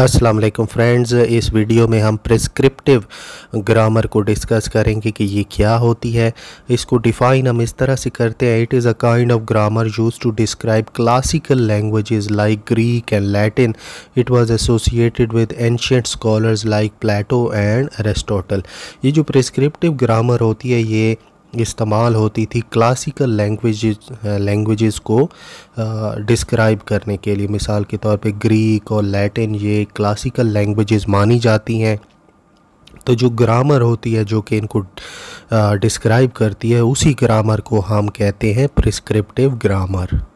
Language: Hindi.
अस्सलाम वालेकुम फ्रेंड्स इस वीडियो में हम प्रिस्क्रिप्टिव ग्रामर को डिस्कस करेंगे कि ये क्या होती है इसको डिफ़ाइन हम इस तरह से करते हैं it is a kind of grammar use to describe classical languages like Greek and Latin it was associated with ancient scholars like Plato and Aristotle ये जो प्रिस्क्रिप्टिव ग्रामर होती है ये इस्तेमाल होती थी क्लासिकल लैंग्वेज लैंग्वेजेस को डिस्क्राइब करने के लिए मिसाल के तौर पे ग्रीक और लैटिन ये क्लासिकल लैंग्वेजेस मानी जाती हैं तो जो ग्रामर होती है जो कि इनको डिस्क्राइब करती है उसी ग्रामर को हम कहते हैं प्रिस्क्रिप्टिव ग्रामर